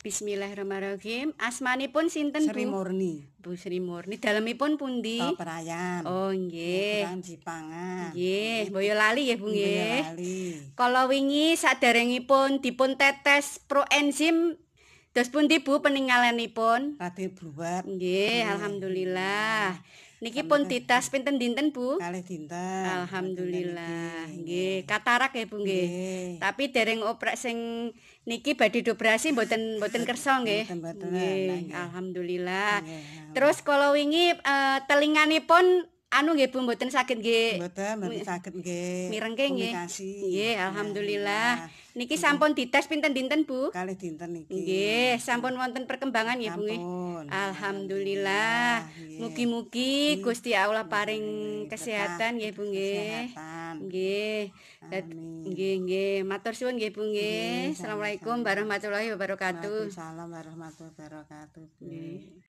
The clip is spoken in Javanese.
Bismillahirrahmanirrahim. Asmanipun sinten Sri Bu? Murni. Bu Sri Murni. Dalemipun pundi? Tok Perayan. Oh, nggih. Kelurahan Jipangan. Nggih, Boyo Lali nggih, Bu nggih. Boyo Lali. Kala wingi sadaringipun dipun tetes proenzim dos pundi Bu peninggalanipun? Radi buat. Nggih, alhamdulillah. Niki pun dites pinten dinten Bu? Kalih dinten. Alhamdulillah. Nggih, katarak ya Bu nggih. Tapi dereng oprek sing niki badhe dobrasi mboten mboten kersa nggih. alhamdulillah. Terus kalau wingi uh, telinganipun anu nggih Bu mboten saged nggih. Mboten, mboten saged nggih. Mirengke nggih. Nggih, alhamdulillah. Niki sampun dites pinten dinten Bu? Kalih dinten niki. Nggih, sampun wonten perkembangan nggih Bu nggih. Sampun. Alhamdulillah. Iya. Mugi-mugi hmm. Gusti Allah paring kesehatan nggih Bu nggih. Nggih. Nggih nggih. Matur suwun nggih Bu nggih. Assalamualaikum warahmatullahi wabarakatuh. Waalaikumsalam warahmatullahi wabarakatuh.